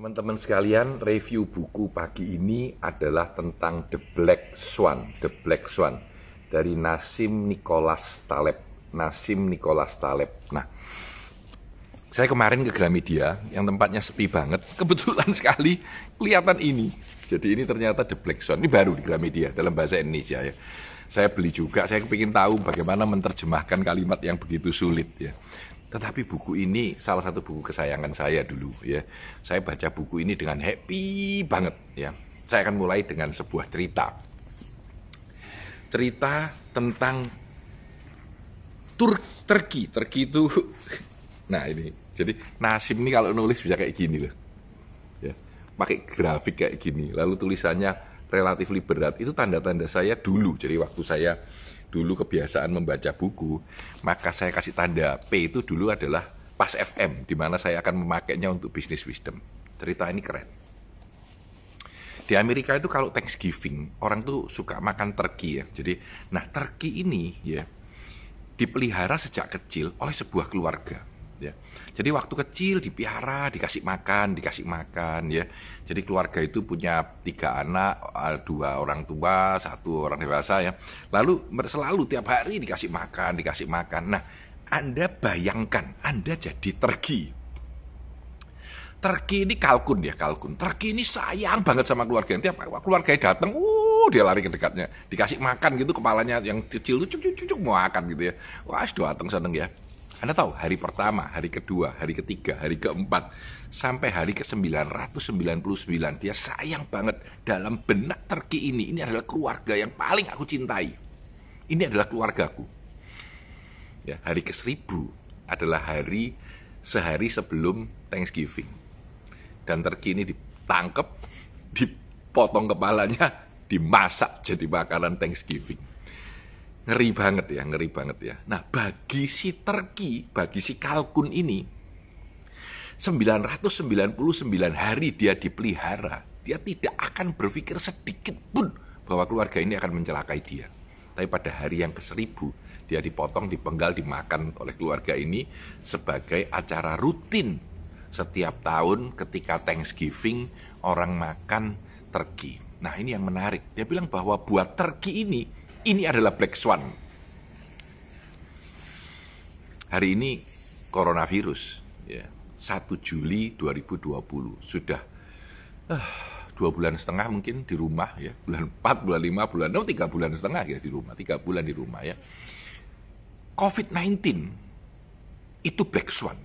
Teman-teman sekalian, review buku pagi ini adalah tentang The Black Swan, The Black Swan dari Nasim Nicholas Taleb. Nasim Nicholas Taleb. Nah, saya kemarin ke Gramedia yang tempatnya sepi banget. Kebetulan sekali kelihatan ini. Jadi ini ternyata The Black Swan. Ini baru di Gramedia dalam bahasa Indonesia ya. Saya beli juga, saya ingin tahu bagaimana menerjemahkan kalimat yang begitu sulit ya. Tetapi buku ini salah satu buku kesayangan saya dulu ya. Saya baca buku ini dengan happy banget ya. Saya akan mulai dengan sebuah cerita. Cerita tentang Tur Turki. Turki itu nah ini. Jadi Nasim ini kalau nulis bisa kayak gini loh. Ya. Pakai grafik kayak gini. Lalu tulisannya relatif berat. Itu tanda-tanda saya dulu. Jadi waktu saya dulu kebiasaan membaca buku, maka saya kasih tanda P itu dulu adalah pas FM, di mana saya akan memakainya untuk bisnis wisdom. Cerita ini keren. Di Amerika itu kalau Thanksgiving, orang tuh suka makan turkey ya. Jadi, nah turkey ini ya dipelihara sejak kecil oleh sebuah keluarga ya. Jadi waktu kecil dipiara, dikasih makan, dikasih makan ya. Jadi keluarga itu punya tiga anak, dua orang tua, satu orang dewasa ya. Lalu selalu tiap hari dikasih makan, dikasih makan. Nah, Anda bayangkan Anda jadi tergi. Tergi ini kalkun ya kalkun. Tergi ini sayang banget sama keluarga. Tiap keluarga datang, uh dia lari ke dekatnya. Dikasih makan gitu kepalanya yang kecil cucuk cucuk mau makan gitu ya. Wah, datang seneng ya. Anda tahu hari pertama, hari kedua, hari ketiga, hari keempat sampai hari ke-999 dia sayang banget dalam benak terki ini. Ini adalah keluarga yang paling aku cintai. Ini adalah keluargaku. Ya, hari ke-1000 adalah hari sehari sebelum Thanksgiving. Dan terki ini ditangkep dipotong kepalanya, dimasak jadi makanan Thanksgiving. Ngeri banget ya, ngeri banget ya. Nah, bagi si terki, bagi si kalkun ini, 999 hari dia dipelihara, dia tidak akan berpikir sedikit pun bahwa keluarga ini akan mencelakai dia. Tapi pada hari yang ke 1000 dia dipotong, dipenggal, dimakan oleh keluarga ini sebagai acara rutin. Setiap tahun ketika Thanksgiving, orang makan terki. Nah ini yang menarik. Dia bilang bahwa buat terki ini, ini adalah black swan. Hari ini coronavirus, ya, 1 Juli 2020 sudah uh, dua bulan setengah mungkin di rumah ya, bulan 4, bulan 5, bulan 6, tiga bulan setengah ya di rumah, tiga bulan di rumah ya. COVID-19 itu black swan.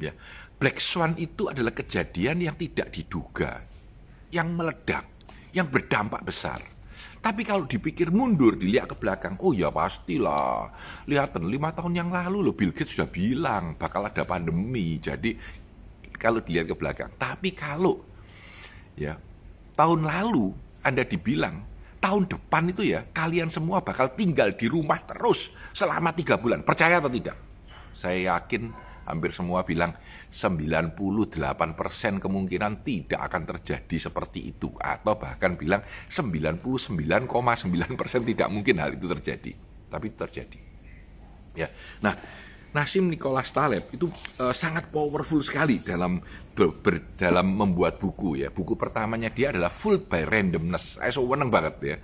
Ya. Black swan itu adalah kejadian yang tidak diduga, yang meledak, yang berdampak besar. Tapi kalau dipikir mundur, dilihat ke belakang, oh ya pastilah. Lihatan, lima tahun yang lalu loh Bill Gates sudah bilang bakal ada pandemi. Jadi kalau dilihat ke belakang. Tapi kalau ya tahun lalu Anda dibilang tahun depan itu ya kalian semua bakal tinggal di rumah terus selama tiga bulan. Percaya atau tidak? Saya yakin hampir semua bilang 98% kemungkinan tidak akan terjadi seperti itu atau bahkan bilang 99,9% tidak mungkin hal itu terjadi tapi terjadi ya nah Nasim Nicholas Taleb itu uh, sangat powerful sekali dalam ber, dalam membuat buku ya. Buku pertamanya dia adalah Full by Randomness. Saya so seneng banget ya.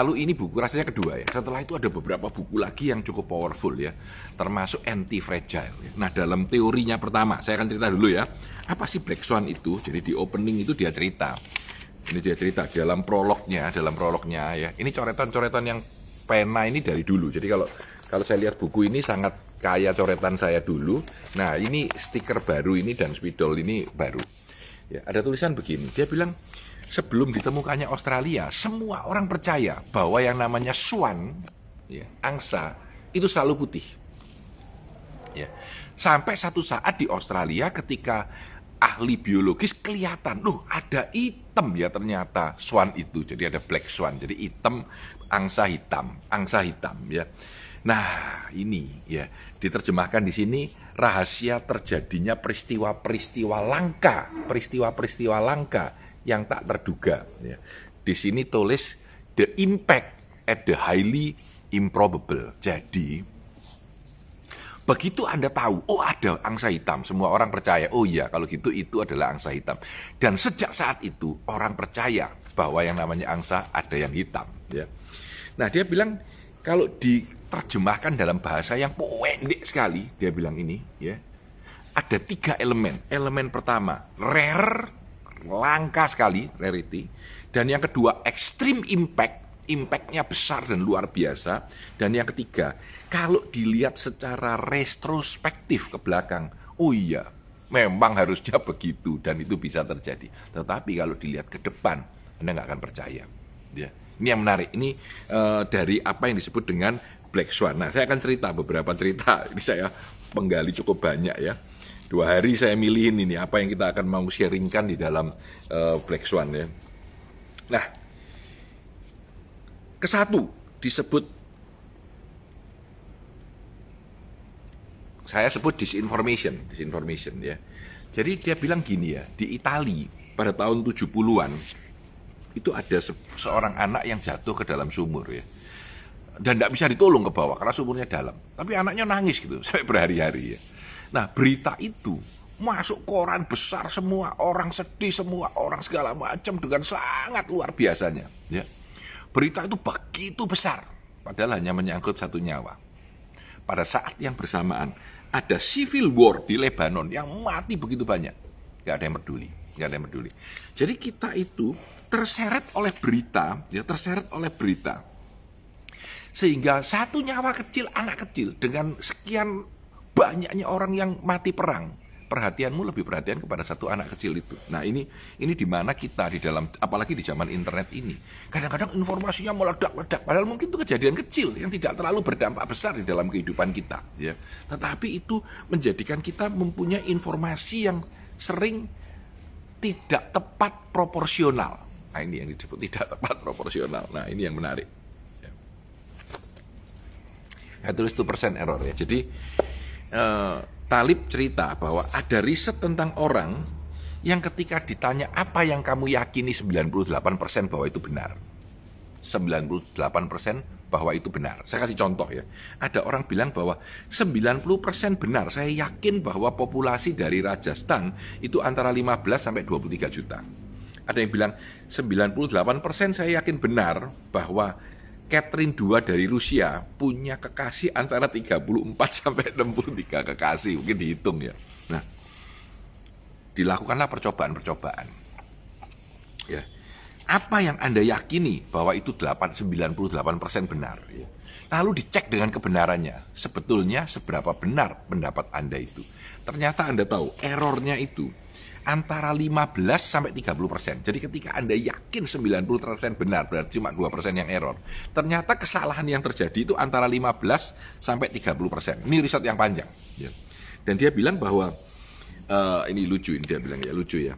Lalu ini buku rasanya kedua ya. Setelah itu ada beberapa buku lagi yang cukup powerful ya, termasuk Anti Fragile. Ya. Nah, dalam teorinya pertama, saya akan cerita dulu ya. Apa sih Black Swan itu? Jadi di opening itu dia cerita. Ini dia cerita dalam prolognya, dalam prolognya ya. Ini coretan-coretan yang pena ini dari dulu. Jadi kalau kalau saya lihat buku ini sangat kaya coretan saya dulu. Nah, ini stiker baru ini dan spidol ini baru. Ya, ada tulisan begini. Dia bilang sebelum ditemukannya Australia, semua orang percaya bahwa yang namanya swan, ya, angsa itu selalu putih. Ya. Sampai satu saat di Australia ketika ahli biologis kelihatan, loh ada hitam ya ternyata swan itu, jadi ada black swan, jadi hitam, angsa hitam, angsa hitam ya. Nah ini ya, diterjemahkan di sini rahasia terjadinya peristiwa-peristiwa langka, peristiwa-peristiwa langka yang tak terduga. Ya. Di sini tulis the impact at the highly improbable. Jadi begitu Anda tahu, oh ada angsa hitam, semua orang percaya. Oh ya kalau gitu itu adalah angsa hitam. Dan sejak saat itu orang percaya bahwa yang namanya angsa ada yang hitam. Ya. Nah dia bilang kalau diterjemahkan dalam bahasa yang pendek sekali, dia bilang ini, ya, ada tiga elemen. Elemen pertama, rare, langka sekali, rarity. Dan yang kedua, extreme impact, impactnya besar dan luar biasa. Dan yang ketiga, kalau dilihat secara retrospektif ke belakang, oh iya, memang harusnya begitu dan itu bisa terjadi. Tetapi kalau dilihat ke depan, Anda nggak akan percaya. Ya. Ini yang menarik. Ini uh, dari apa yang disebut dengan Black Swan. Nah, saya akan cerita beberapa cerita. Ini saya penggali cukup banyak ya. Dua hari saya milihin ini apa yang kita akan mau sharingkan di dalam uh, Black Swan ya. Nah, kesatu disebut saya sebut disinformation, disinformation ya. Jadi dia bilang gini ya, di Italia pada tahun 70-an itu ada se seorang anak yang jatuh ke dalam sumur ya dan tidak bisa ditolong ke bawah karena sumurnya dalam tapi anaknya nangis gitu sampai berhari-hari ya nah berita itu masuk koran besar semua orang sedih semua orang segala macam dengan sangat luar biasanya ya berita itu begitu besar padahal hanya menyangkut satu nyawa pada saat yang bersamaan ada civil war di Lebanon yang mati begitu banyak nggak ada yang peduli nggak ada yang peduli jadi kita itu terseret oleh berita, ya terseret oleh berita. Sehingga satu nyawa kecil, anak kecil dengan sekian banyaknya orang yang mati perang, perhatianmu lebih perhatian kepada satu anak kecil itu. Nah ini ini di mana kita di dalam apalagi di zaman internet ini kadang-kadang informasinya meledak-ledak padahal mungkin itu kejadian kecil yang tidak terlalu berdampak besar di dalam kehidupan kita ya. Tetapi itu menjadikan kita mempunyai informasi yang sering tidak tepat proporsional Nah, ini yang disebut tidak tepat proporsional. Nah, ini yang menarik. Ya. Saya tulis itu persen error ya. Jadi eh, Talib cerita bahwa ada riset tentang orang yang ketika ditanya apa yang kamu yakini 98% bahwa itu benar. 98% bahwa itu benar. Saya kasih contoh ya. Ada orang bilang bahwa 90% benar. Saya yakin bahwa populasi dari Rajasthan itu antara 15 sampai 23 juta ada yang bilang 98% saya yakin benar bahwa Catherine II dari Rusia punya kekasih antara 34 sampai 63 kekasih, mungkin dihitung ya. Nah, dilakukanlah percobaan-percobaan. Ya. Apa yang Anda yakini bahwa itu 8 98% benar ya. Lalu dicek dengan kebenarannya. Sebetulnya seberapa benar pendapat Anda itu. Ternyata Anda tahu errornya itu antara 15 sampai 30 persen. Jadi ketika Anda yakin 90 persen benar, berarti cuma 2 persen yang error. Ternyata kesalahan yang terjadi itu antara 15 sampai 30 persen. Ini riset yang panjang. Ya. Dan dia bilang bahwa, uh, ini lucu, ini dia bilang ya, lucu ya.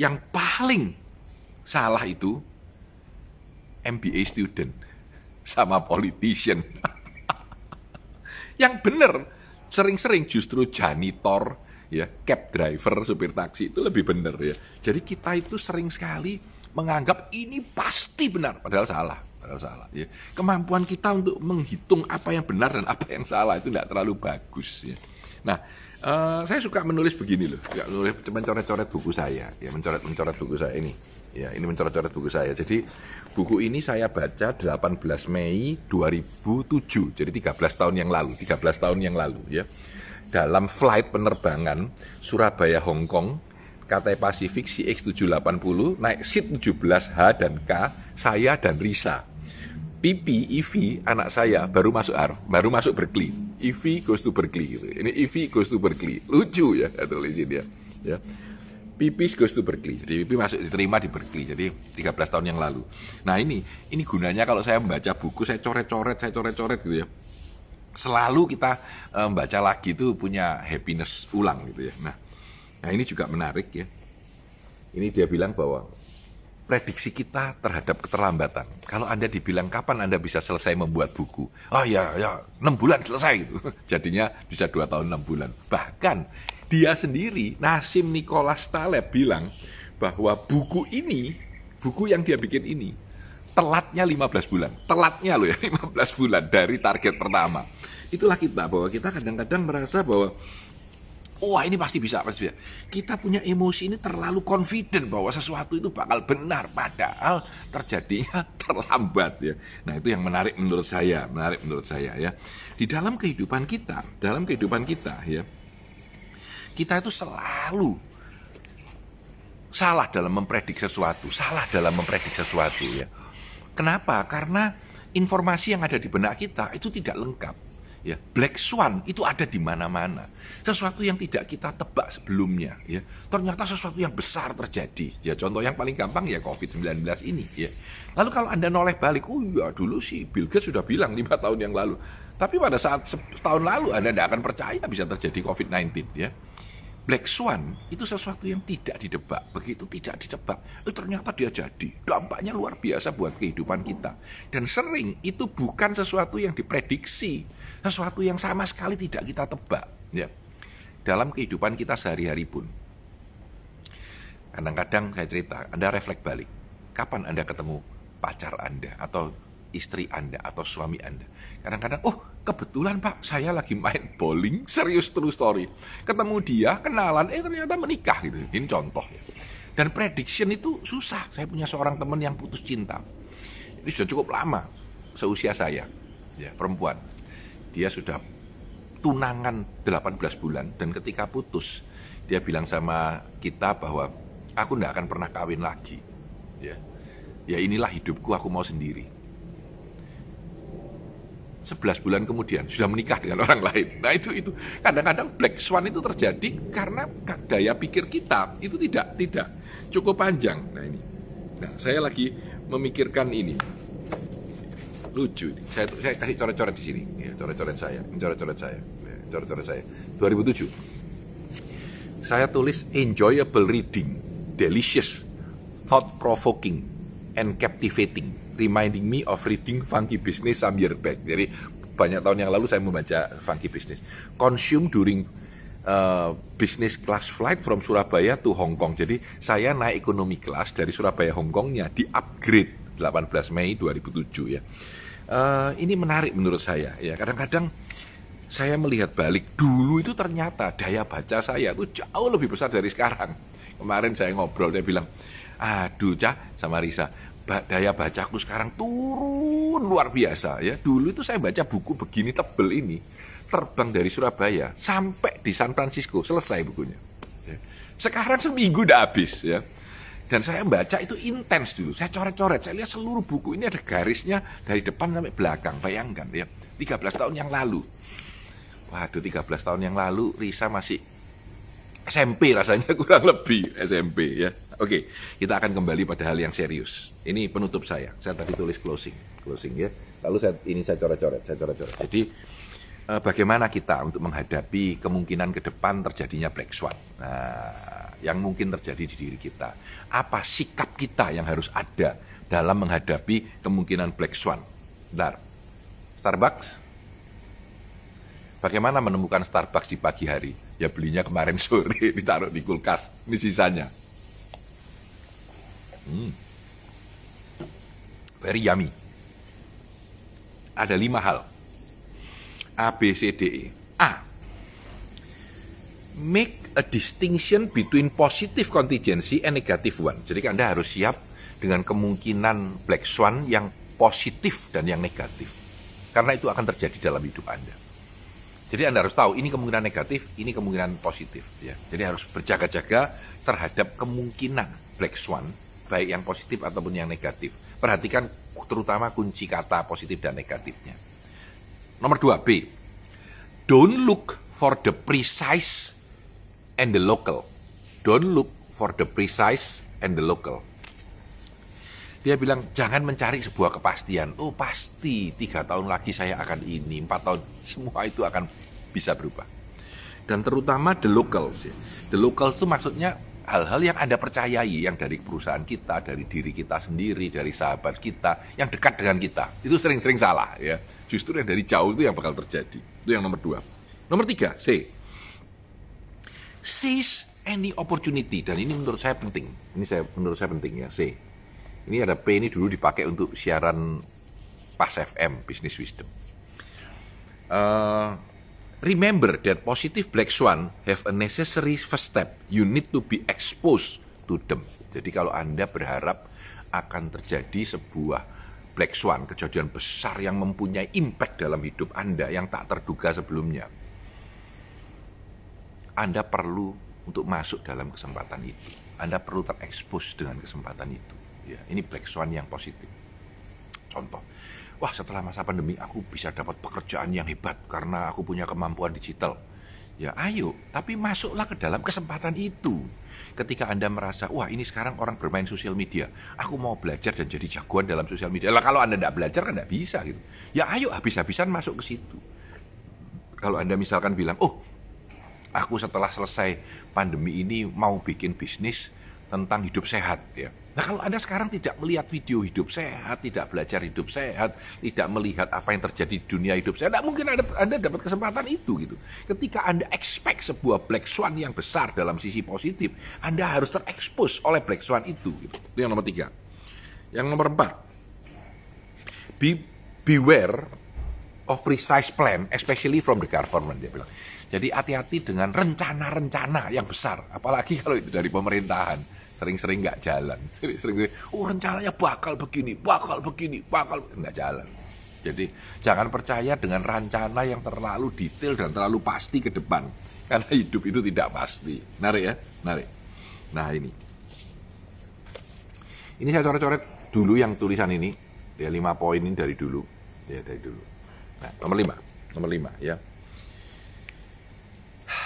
Yang paling salah itu MBA student sama politician. yang benar sering-sering justru janitor ya cab driver supir taksi itu lebih benar ya jadi kita itu sering sekali menganggap ini pasti benar padahal salah padahal salah ya kemampuan kita untuk menghitung apa yang benar dan apa yang salah itu tidak terlalu bagus ya nah uh, saya suka menulis begini loh nggak menulis mencoret coret-coret buku saya ya mencoret-mencoret buku saya ini ya ini mencoret-coret buku saya. Jadi buku ini saya baca 18 Mei 2007, jadi 13 tahun yang lalu, 13 tahun yang lalu ya. Dalam flight penerbangan Surabaya Hong Kong, Katai Pasifik CX780 naik seat 17H dan K, saya dan Risa. Pipi, Ivi, e anak saya baru masuk Arf, baru masuk Berkeley. Ivi e goes to Berkeley gitu. Ini Ivi e goes to Berkeley. Lucu ya, tulis ini ya. ya Pipis goes itu Berkeley. Jadi Pipi masuk diterima di Berkeley. Jadi 13 tahun yang lalu. Nah ini ini gunanya kalau saya membaca buku saya coret-coret, saya coret-coret gitu ya. Selalu kita eh, membaca um, lagi itu punya happiness ulang gitu ya. Nah, nah ini juga menarik ya. Ini dia bilang bahwa prediksi kita terhadap keterlambatan. Kalau Anda dibilang kapan Anda bisa selesai membuat buku, oh ya ya 6 bulan selesai itu, Jadinya bisa 2 tahun 6 bulan. Bahkan dia sendiri, Nasim Nicholas Taleb bilang bahwa buku ini, buku yang dia bikin ini, telatnya 15 bulan. Telatnya loh ya, 15 bulan dari target pertama. Itulah kita, bahwa kita kadang-kadang merasa bahwa Wah ini pasti bisa, pasti bisa. Kita punya emosi ini terlalu confident bahwa sesuatu itu bakal benar, padahal terjadinya terlambat ya. Nah itu yang menarik menurut saya, menarik menurut saya ya. Di dalam kehidupan kita, dalam kehidupan kita ya, kita itu selalu salah dalam memprediksi sesuatu, salah dalam memprediksi sesuatu ya. Kenapa? Karena informasi yang ada di benak kita itu tidak lengkap. Ya, black swan itu ada di mana-mana. Sesuatu yang tidak kita tebak sebelumnya, ya. Ternyata sesuatu yang besar terjadi. Ya, contoh yang paling gampang ya COVID-19 ini, ya. Lalu kalau Anda noleh balik, oh ya dulu sih Bill Gates sudah bilang 5 tahun yang lalu. Tapi pada saat tahun lalu Anda tidak akan percaya bisa terjadi COVID-19, ya. Black Swan itu sesuatu yang tidak didebak. Begitu tidak didebak, eh, ternyata dia jadi. Dampaknya luar biasa buat kehidupan kita. Dan sering itu bukan sesuatu yang diprediksi, sesuatu yang sama sekali tidak kita tebak. Ya. Dalam kehidupan kita sehari-hari pun. Kadang-kadang saya cerita, Anda refleks balik. Kapan Anda ketemu pacar Anda atau istri Anda atau suami Anda? Kadang-kadang, oh kebetulan pak saya lagi main bowling, serius true story. Ketemu dia, kenalan, eh ternyata menikah gitu. Ini contoh Dan prediction itu susah. Saya punya seorang teman yang putus cinta. Ini sudah cukup lama, seusia saya, ya perempuan. Dia sudah tunangan 18 bulan dan ketika putus dia bilang sama kita bahwa aku tidak akan pernah kawin lagi ya ya inilah hidupku aku mau sendiri 11 bulan kemudian sudah menikah dengan orang lain. Nah itu itu kadang-kadang black swan itu terjadi karena daya pikir kita itu tidak tidak cukup panjang. Nah ini, nah saya lagi memikirkan ini lucu. Ini. Saya saya kasih coret-coret di sini, ya, coret-coret saya, coret-coret saya, ya, coret-coret saya. 2007 saya tulis enjoyable reading, delicious, thought provoking, and captivating reminding me of reading Funky Business some year back. Jadi banyak tahun yang lalu saya membaca Funky Business. Consume during uh, business class flight from Surabaya to Hong Kong. Jadi saya naik ekonomi kelas dari Surabaya Hong Kongnya di upgrade 18 Mei 2007 ya. Uh, ini menarik menurut saya ya. Kadang-kadang saya melihat balik dulu itu ternyata daya baca saya itu jauh lebih besar dari sekarang. Kemarin saya ngobrol dia bilang, aduh cah sama Risa, daya bacaku sekarang turun luar biasa ya. Dulu itu saya baca buku begini tebel ini terbang dari Surabaya sampai di San Francisco selesai bukunya. Ya. Sekarang seminggu udah habis ya. Dan saya baca itu intens dulu. Saya coret-coret, saya lihat seluruh buku ini ada garisnya dari depan sampai belakang. Bayangkan ya, 13 tahun yang lalu. Waduh, 13 tahun yang lalu Risa masih SMP rasanya kurang lebih SMP ya. Oke, kita akan kembali pada hal yang serius. Ini penutup saya. Saya tadi tulis closing, closing ya. Lalu saya, ini saya coret-coret, saya coret-coret. Jadi eh, bagaimana kita untuk menghadapi kemungkinan ke depan terjadinya black swan? Nah, yang mungkin terjadi di diri kita. Apa sikap kita yang harus ada dalam menghadapi kemungkinan black swan? Bentar. Starbucks? Bagaimana menemukan Starbucks di pagi hari? Ya belinya kemarin sore, ditaruh di kulkas, ini sisanya. Hmm. Very yummy. Ada lima hal. A, B, C, D, E. A. Make a distinction between positive contingency and negative one. Jadi Anda harus siap dengan kemungkinan black swan yang positif dan yang negatif. Karena itu akan terjadi dalam hidup Anda. Jadi Anda harus tahu ini kemungkinan negatif, ini kemungkinan positif ya. Jadi harus berjaga-jaga terhadap kemungkinan black swan baik yang positif ataupun yang negatif. Perhatikan terutama kunci kata positif dan negatifnya. Nomor 2 B, don't look for the precise and the local. Don't look for the precise and the local. Dia bilang jangan mencari sebuah kepastian. Oh pasti tiga tahun lagi saya akan ini, empat tahun semua itu akan bisa berubah. Dan terutama the locals. Ya. The locals itu maksudnya hal-hal yang Anda percayai yang dari perusahaan kita, dari diri kita sendiri, dari sahabat kita yang dekat dengan kita. Itu sering-sering salah ya. Justru yang dari jauh itu yang bakal terjadi. Itu yang nomor dua. Nomor tiga, C. Seize any opportunity dan ini menurut saya penting. Ini saya menurut saya penting ya, C. Ini ada P ini dulu dipakai untuk siaran Pas FM, Business Wisdom. Uh, Remember that positive black swan have a necessary first step. You need to be exposed to them. Jadi kalau Anda berharap akan terjadi sebuah black swan, kejadian besar yang mempunyai impact dalam hidup Anda yang tak terduga sebelumnya. Anda perlu untuk masuk dalam kesempatan itu. Anda perlu terekspos dengan kesempatan itu. Ya, ini black swan yang positif. Contoh, wah setelah masa pandemi aku bisa dapat pekerjaan yang hebat karena aku punya kemampuan digital. Ya ayo, tapi masuklah ke dalam kesempatan itu. Ketika Anda merasa, wah ini sekarang orang bermain sosial media, aku mau belajar dan jadi jagoan dalam sosial media. Lah kalau Anda tidak belajar kan tidak bisa gitu. Ya ayo habis-habisan masuk ke situ. Kalau Anda misalkan bilang, oh aku setelah selesai pandemi ini mau bikin bisnis tentang hidup sehat ya Nah kalau Anda sekarang tidak melihat video hidup sehat, tidak belajar hidup sehat, tidak melihat apa yang terjadi di dunia hidup sehat, tidak mungkin Anda, anda dapat kesempatan itu gitu. Ketika Anda expect sebuah black swan yang besar dalam sisi positif, Anda harus terekspos oleh black swan itu. Gitu. Itu yang nomor tiga. Yang nomor empat, be, beware of precise plan, especially from the government, dia bilang. Jadi hati-hati dengan rencana-rencana yang besar, apalagi kalau itu dari pemerintahan sering-sering nggak jalan sering-sering oh rencananya bakal begini bakal begini bakal nggak jalan jadi jangan percaya dengan rencana yang terlalu detail dan terlalu pasti ke depan karena hidup itu tidak pasti nari ya nari nah ini ini saya coret-coret dulu yang tulisan ini ya lima poin ini dari dulu ya dari dulu nah nomor lima nomor lima ya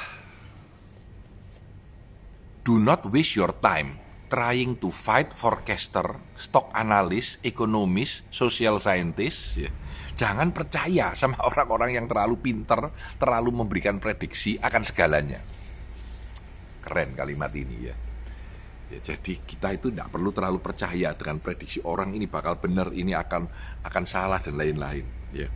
do not waste your time trying to fight forecaster, stock analis, ekonomis, social scientist. Ya. Jangan percaya sama orang-orang yang terlalu pinter, terlalu memberikan prediksi akan segalanya. Keren kalimat ini ya. ya jadi kita itu tidak perlu terlalu percaya dengan prediksi orang ini bakal benar, ini akan akan salah dan lain-lain. Ya.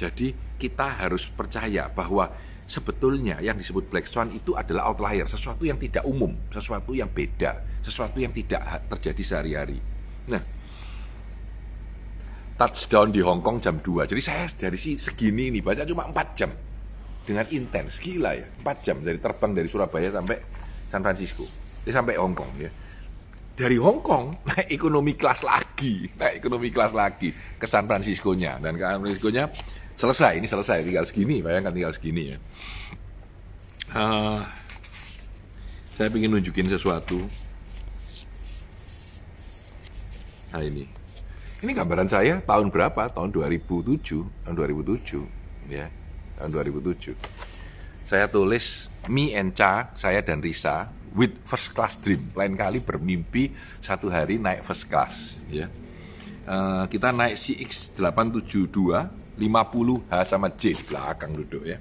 Jadi kita harus percaya bahwa sebetulnya yang disebut black swan itu adalah outlier, sesuatu yang tidak umum, sesuatu yang beda, sesuatu yang tidak terjadi sehari-hari. Nah, touchdown di Hong Kong jam 2. Jadi saya dari si segini ini baca cuma 4 jam. Dengan intens, gila ya. 4 jam dari terbang dari Surabaya sampai San Francisco. Eh, sampai Hong Kong ya. Dari Hong Kong naik ekonomi kelas lagi, naik ekonomi kelas lagi ke San Francisco-nya dan ke San Francisco-nya selesai ini selesai tinggal segini bayangkan tinggal segini ya uh, saya ingin nunjukin sesuatu nah ini ini gambaran saya tahun berapa tahun 2007 tahun 2007 ya tahun 2007 saya tulis me and Cha saya dan Risa with first class dream lain kali bermimpi satu hari naik first class ya uh, kita naik CX 872 50 H sama J di belakang duduk ya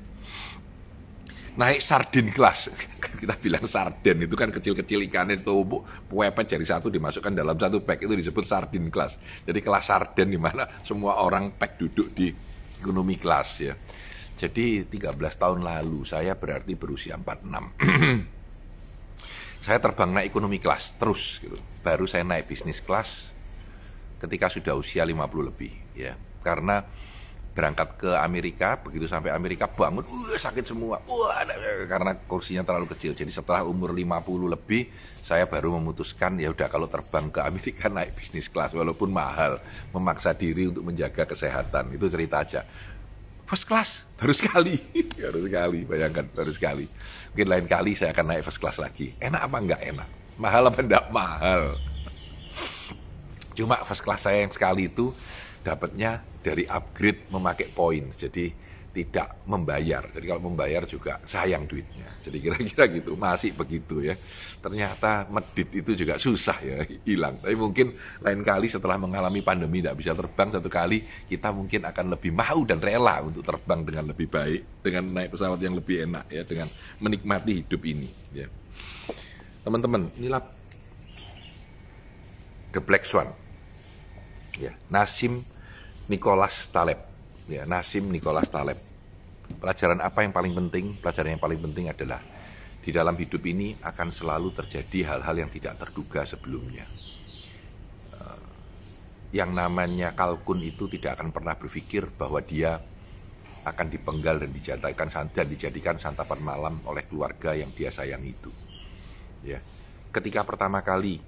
naik sardin kelas kita bilang sarden itu kan kecil-kecil ikannya tubuh puepet jari satu dimasukkan dalam satu pack itu disebut sardin kelas jadi kelas sarden di mana semua orang pack duduk di ekonomi kelas ya jadi 13 tahun lalu saya berarti berusia 46 saya terbang naik ekonomi kelas terus gitu baru saya naik bisnis kelas ketika sudah usia 50 lebih ya karena berangkat ke Amerika begitu sampai Amerika bangun uh, sakit semua uh, karena kursinya terlalu kecil jadi setelah umur 50 lebih saya baru memutuskan ya udah kalau terbang ke Amerika naik bisnis kelas walaupun mahal memaksa diri untuk menjaga kesehatan itu cerita aja first class baru sekali baru sekali bayangkan baru sekali mungkin lain kali saya akan naik first class lagi enak apa enggak enak mahal apa enggak mahal cuma first class saya yang sekali itu dapatnya dari upgrade memakai poin. Jadi tidak membayar. Jadi kalau membayar juga sayang duitnya. Jadi kira-kira gitu, masih begitu ya. Ternyata medit itu juga susah ya, hilang. Tapi mungkin lain kali setelah mengalami pandemi tidak bisa terbang satu kali, kita mungkin akan lebih mau dan rela untuk terbang dengan lebih baik, dengan naik pesawat yang lebih enak ya, dengan menikmati hidup ini ya. Teman-teman, inilah The Black Swan. Ya, Nasim Nicholas Taleb ya Nasim Nicholas Taleb pelajaran apa yang paling penting pelajaran yang paling penting adalah di dalam hidup ini akan selalu terjadi hal-hal yang tidak terduga sebelumnya eh, yang namanya kalkun itu tidak akan pernah berpikir bahwa dia akan dipenggal dan dijadikan santan dijadikan santapan malam oleh keluarga yang dia sayang itu. Ya. Ketika pertama kali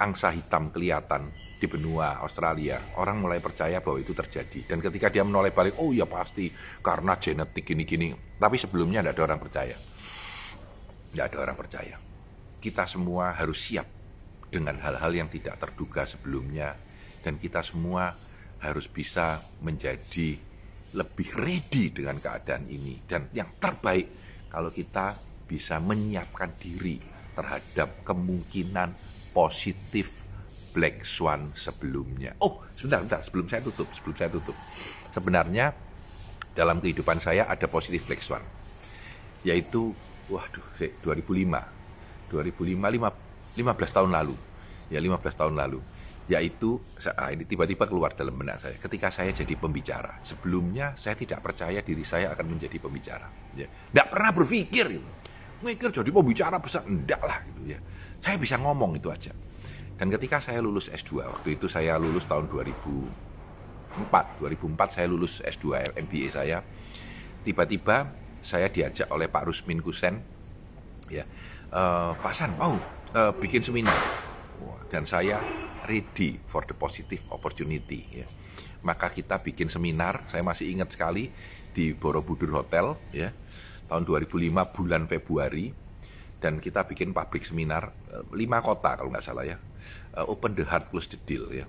angsa hitam kelihatan di benua Australia, orang mulai percaya bahwa itu terjadi. Dan ketika dia menoleh balik, oh ya pasti karena genetik gini-gini. Tapi sebelumnya tidak ada orang percaya. Tidak ada orang percaya. Kita semua harus siap dengan hal-hal yang tidak terduga sebelumnya. Dan kita semua harus bisa menjadi lebih ready dengan keadaan ini. Dan yang terbaik kalau kita bisa menyiapkan diri terhadap kemungkinan positif Black Swan sebelumnya. Oh, sebentar, sebentar, sebelum saya tutup, sebelum saya tutup. Sebenarnya dalam kehidupan saya ada positif Black Swan. Yaitu waduh 2005. 2005 5, 15 tahun lalu. Ya 15 tahun lalu. Yaitu ah, ini tiba-tiba keluar dalam benak saya ketika saya jadi pembicara. Sebelumnya saya tidak percaya diri saya akan menjadi pembicara. Ya. Tidak pernah berpikir gitu. Mikir jadi pembicara besar enggak lah gitu ya. Saya bisa ngomong itu aja dan ketika saya lulus S2, waktu itu saya lulus tahun 2004. 2004 saya lulus S2 MBA saya. Tiba-tiba saya diajak oleh Pak Rusmin Kusen ya. e, Pak San mau e, bikin seminar. Dan saya ready for the positive opportunity ya. Maka kita bikin seminar, saya masih ingat sekali di Borobudur Hotel ya. Tahun 2005 bulan Februari dan kita bikin pabrik seminar eh, lima kota kalau nggak salah ya uh, open the heart close the deal ya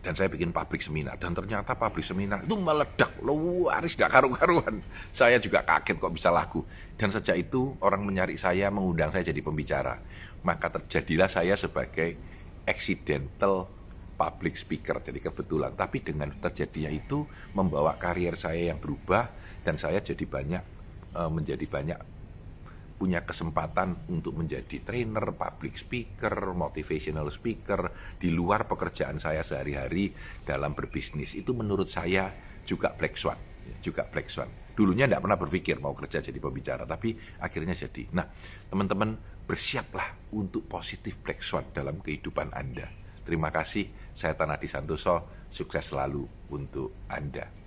dan saya bikin pabrik seminar dan ternyata pabrik seminar itu meledak luaris tidak karu-karuan saya juga kaget kok bisa laku dan sejak itu orang mencari saya mengundang saya jadi pembicara maka terjadilah saya sebagai accidental public speaker jadi kebetulan tapi dengan terjadinya itu membawa karier saya yang berubah dan saya jadi banyak eh, menjadi banyak punya kesempatan untuk menjadi trainer, public speaker, motivational speaker di luar pekerjaan saya sehari-hari dalam berbisnis itu menurut saya juga black swan, juga black swan. Dulunya tidak pernah berpikir mau kerja jadi pembicara, tapi akhirnya jadi. Nah, teman-teman bersiaplah untuk positif black swan dalam kehidupan Anda. Terima kasih, saya Tanah Santoso, sukses selalu untuk Anda.